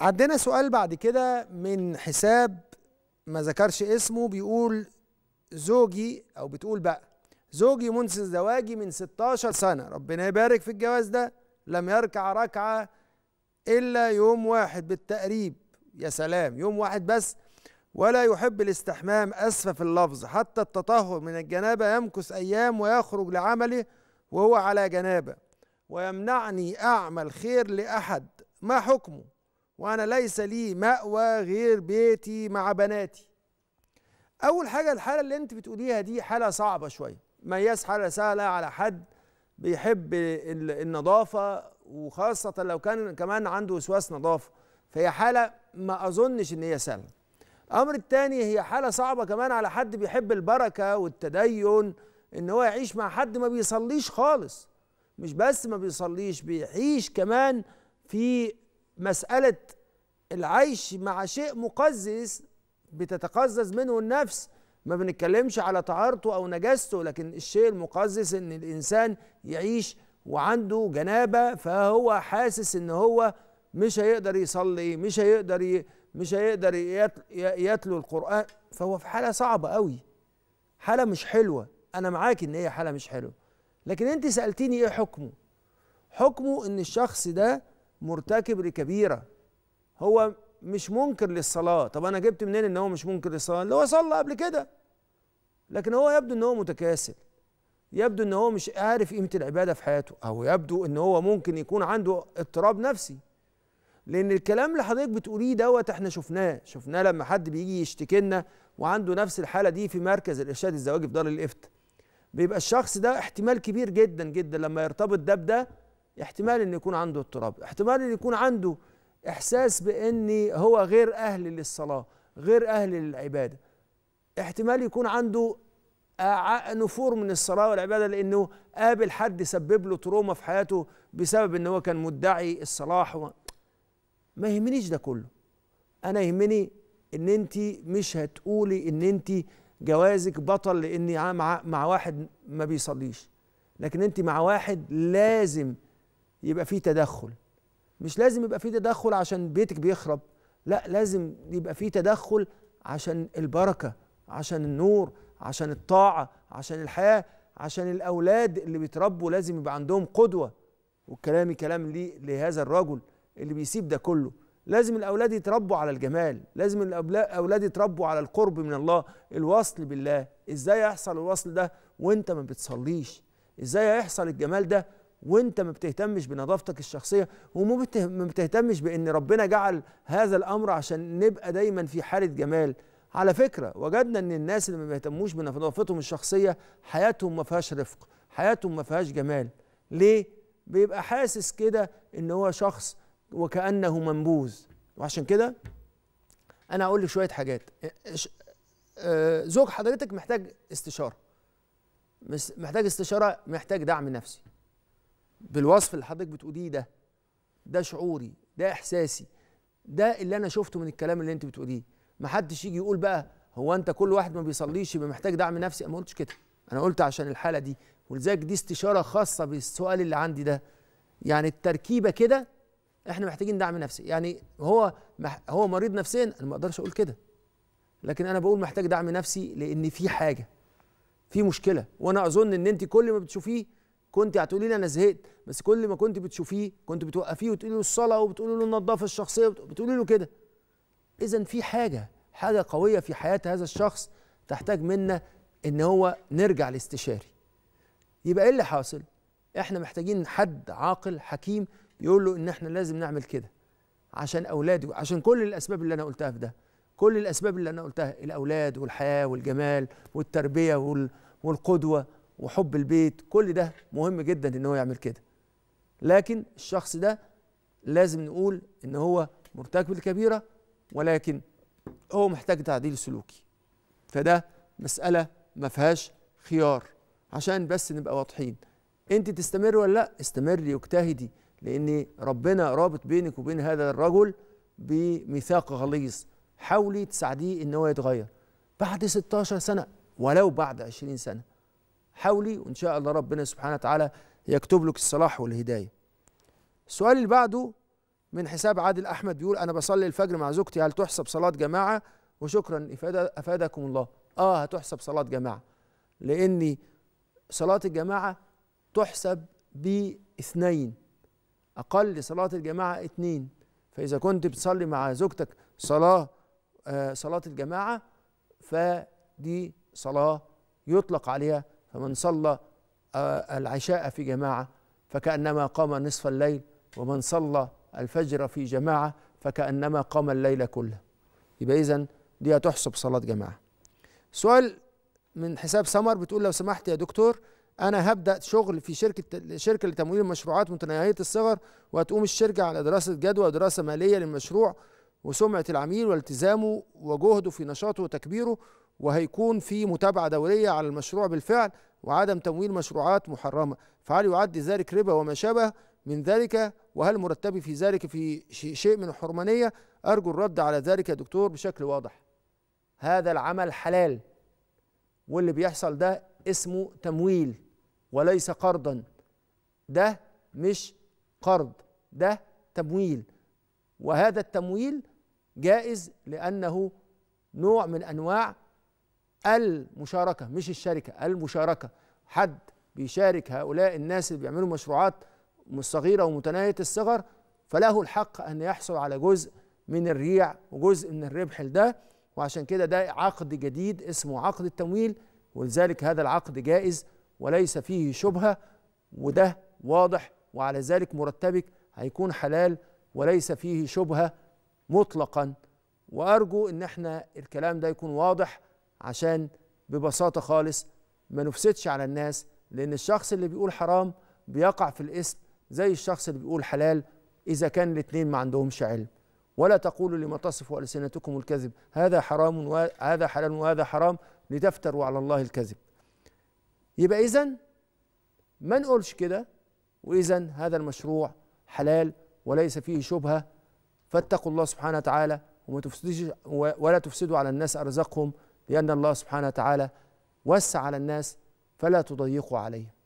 عندنا سؤال بعد كده من حساب ما ذكرش اسمه بيقول زوجي او بتقول بقى زوجي منذ زواجي من 16 سنه ربنا يبارك في الجواز ده لم يركع ركعه الا يوم واحد بالتقريب يا سلام يوم واحد بس ولا يحب الاستحمام اسفة اللفظ حتى التطهر من الجنابه يمكث ايام ويخرج لعمله وهو على جنابه ويمنعني اعمل خير لاحد ما حكمه وأنا ليس لي مأوى غير بيتي مع بناتي أول حاجة الحالة اللي أنت بتقوليها دي حالة صعبة شوية ما هياش حالة سهلة على حد بيحب النظافة وخاصة لو كان كمان عنده وسواس نظافة فهي حالة ما أظنش إن هي سهلة الأمر الثاني هي حالة صعبة كمان على حد بيحب البركة والتدين إن هو يعيش مع حد ما بيصليش خالص مش بس ما بيصليش بيعيش كمان في مسألة العيش مع شيء مقزز بتتقزز منه النفس ما بنتكلمش على طهارته او نجاسته لكن الشيء المقزز ان الانسان يعيش وعنده جنابه فهو حاسس ان هو مش هيقدر يصلي مش هيقدر ي... مش هيقدر يتلو القران فهو في حاله صعبه قوي حاله مش حلوه انا معاك ان هي حاله مش حلوه لكن انت سالتيني ايه حكمه حكمه ان الشخص ده مرتكب لكبيره هو مش منكر للصلاة طب أنا جبت منين إن هو مش منكر للصلاة اللي هو صلى قبل كده لكن هو يبدو إن هو متكاسل يبدو إن هو مش عارف قيمة العبادة في حياته أو يبدو إن هو ممكن يكون عنده اضطراب نفسي لأن الكلام اللي حضرتك بتقوليه دوت إحنا شفناه شفناه لما حد بيجي يشتكي لنا وعنده نفس الحالة دي في مركز الإرشاد الزواجي في دار الإفتاء بيبقى الشخص ده احتمال كبير جدا جدا لما يرتبط ده بده احتمال إن يكون عنده اضطراب احتمال إن يكون عنده احساس باني هو غير اهل للصلاه غير اهل للعباده احتمال يكون عنده نفور من الصلاه والعباده لانه قابل حد سبب له تروما في حياته بسبب ان هو كان مدعي الصلاح و... ما يهمنيش ده كله انا يهمني ان انت مش هتقولي ان انت جوازك بطل لاني مع مع واحد ما بيصليش لكن انت مع واحد لازم يبقى فيه تدخل مش لازم يبقى في تدخل عشان بيتك بيخرب لا لازم يبقى في تدخل عشان البركه عشان النور عشان الطاعه عشان الحياه عشان الاولاد اللي بيتربوا لازم يبقى عندهم قدوه وكلامي كلام لي لهذا الرجل اللي بيسيب ده كله لازم الاولاد يتربوا على الجمال لازم الاولاد يتربوا على القرب من الله الوصل بالله ازاي يحصل الوصل ده وانت ما بتصليش ازاي هيحصل الجمال ده وانت ما بتهتمش بنظافتك الشخصيه وما بتهتمش بان ربنا جعل هذا الامر عشان نبقى دايما في حاله جمال على فكره وجدنا ان الناس اللي ما بيهتموش بنظافتهم الشخصيه حياتهم ما فيهاش رفق حياتهم ما فيهاش جمال ليه بيبقى حاسس كده ان هو شخص وكانه منبوذ وعشان كده انا هقول لك شويه حاجات آه، زوج حضرتك محتاج استشاره محتاج استشاره محتاج دعم نفسي بالوصف اللي حضرتك بتقوليه ده ده شعوري ده احساسي ده اللي انا شفته من الكلام اللي انت بتقوليه ما حدش يجي يقول بقى هو انت كل واحد ما بيصليش يبقى محتاج دعم نفسي انا ما قلتش كده انا قلت عشان الحاله دي ولذلك دي استشاره خاصه بالسؤال اللي عندي ده يعني التركيبه كده احنا محتاجين دعم نفسي يعني هو مح هو مريض نفسيا انا ما اقدرش اقول كده لكن انا بقول محتاج دعم نفسي لان في حاجه في مشكله وانا اظن ان انت كل ما بتشوفيه كنت هتقولي لي انا زهقت بس كل ما كنت بتشوفيه كنت بتوقفيه وتقولي له الصلاه وبتقولي له النظافه الشخصيه بتقولي له كده اذا في حاجه حاجه قويه في حياه هذا الشخص تحتاج منا ان هو نرجع لاستشاري يبقى ايه اللي حاصل احنا محتاجين حد عاقل حكيم يقول له ان احنا لازم نعمل كده عشان اولادي عشان كل الاسباب اللي انا قلتها في ده كل الاسباب اللي انا قلتها الاولاد والحياه والجمال والتربيه والقدوه وحب البيت كل ده مهم جدا ان هو يعمل كده لكن الشخص ده لازم نقول ان هو مرتكب الكبيره ولكن هو محتاج تعديل سلوكي فده مساله ما فيهاش خيار عشان بس نبقى واضحين انت تستمر ولا لا استمري واجتهدي لان ربنا رابط بينك وبين هذا الرجل بميثاق غليظ حاولي تساعديه ان هو يتغير بعد 16 سنه ولو بعد 20 سنه حولي وان شاء الله ربنا سبحانه وتعالى يكتب لك الصلاح والهدايه السؤال اللي بعده من حساب عادل احمد بيقول انا بصلي الفجر مع زوجتي هل تحسب صلاه جماعه وشكرا افادكم الله اه هتحسب صلاه جماعه لاني صلاه الجماعه تحسب باثنين اقل صلاه الجماعه اثنين فاذا كنت بتصلي مع زوجتك صلاه آه صلاه الجماعه فدي صلاه يطلق عليها فمن صلى آه، العشاء في جماعة فكأنما قام نصف الليل ومن صلى الفجر في جماعة فكأنما قام الليل كله يبقى إذا دي هتحسب صلاة جماعة سؤال من حساب سمر بتقول لو سمحت يا دكتور أنا هبدأ شغل في شركة شركة لتمويل المشروعات متناهية الصغر وهتقوم الشركة على دراسة جدوى ودراسة مالية للمشروع وسمعة العميل والتزامه وجهده في نشاطه وتكبيره وهيكون في متابعة دولية على المشروع بالفعل وعدم تمويل مشروعات محرمة فهل يعد ذلك ربا وما شابه من ذلك وهل مرتبي في ذلك في شيء من الحرمانية أرجو الرد على ذلك يا دكتور بشكل واضح هذا العمل حلال واللي بيحصل ده اسمه تمويل وليس قرضا ده مش قرض ده تمويل وهذا التمويل جائز لأنه نوع من أنواع المشاركه مش الشركه المشاركه حد بيشارك هؤلاء الناس اللي بيعملوا مشروعات صغيره ومتناهيه الصغر فله الحق ان يحصل على جزء من الريع وجزء من الربح لده وعشان كده ده عقد جديد اسمه عقد التمويل ولذلك هذا العقد جائز وليس فيه شبهه وده واضح وعلى ذلك مرتبك هيكون حلال وليس فيه شبهه مطلقا وارجو ان احنا الكلام ده يكون واضح عشان ببساطة خالص ما نفسدش على الناس لأن الشخص اللي بيقول حرام بيقع في الإثم زي الشخص اللي بيقول حلال إذا كان الاثنين ما عندهمش علم ولا تقولوا لما تصفوا ألسنتكم الكذب هذا حرام وهذا حلال وهذا حرام لتفتروا على الله الكذب يبقى إذا ما نقولش كده وإذا هذا المشروع حلال وليس فيه شبهة فاتقوا الله سبحانه وتعالى وما تفسدش ولا تفسدوا على الناس أرزاقهم لأن الله سبحانه وتعالى وسع على الناس فلا تضيقوا عليهم